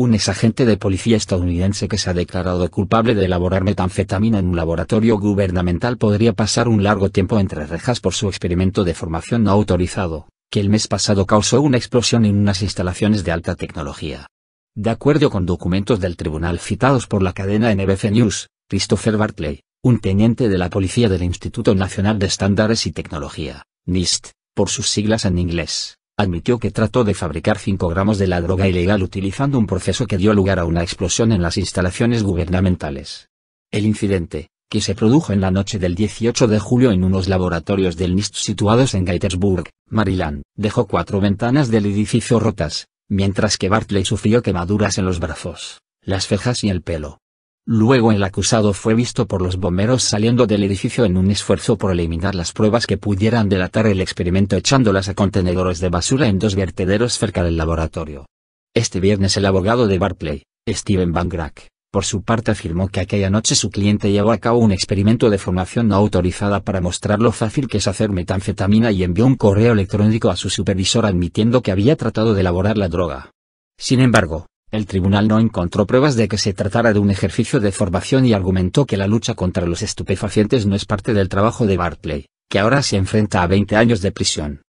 un exagente de policía estadounidense que se ha declarado culpable de elaborar metanfetamina en un laboratorio gubernamental podría pasar un largo tiempo entre rejas por su experimento de formación no autorizado, que el mes pasado causó una explosión en unas instalaciones de alta tecnología. De acuerdo con documentos del tribunal citados por la cadena NBC News, Christopher Bartley, un teniente de la policía del Instituto Nacional de Estándares y Tecnología, NIST, por sus siglas en inglés, admitió que trató de fabricar 5 gramos de la droga ilegal utilizando un proceso que dio lugar a una explosión en las instalaciones gubernamentales. El incidente, que se produjo en la noche del 18 de julio en unos laboratorios del NIST situados en Gaithersburg, Maryland, dejó cuatro ventanas del edificio rotas, mientras que Bartley sufrió quemaduras en los brazos, las cejas y el pelo. Luego el acusado fue visto por los bomberos saliendo del edificio en un esfuerzo por eliminar las pruebas que pudieran delatar el experimento echándolas a contenedores de basura en dos vertederos cerca del laboratorio. Este viernes el abogado de Barclay, Steven Van Grack, por su parte afirmó que aquella noche su cliente llevó a cabo un experimento de formación no autorizada para mostrar lo fácil que es hacer metanfetamina y envió un correo electrónico a su supervisor admitiendo que había tratado de elaborar la droga. Sin embargo, el tribunal no encontró pruebas de que se tratara de un ejercicio de formación y argumentó que la lucha contra los estupefacientes no es parte del trabajo de Bartley, que ahora se enfrenta a 20 años de prisión.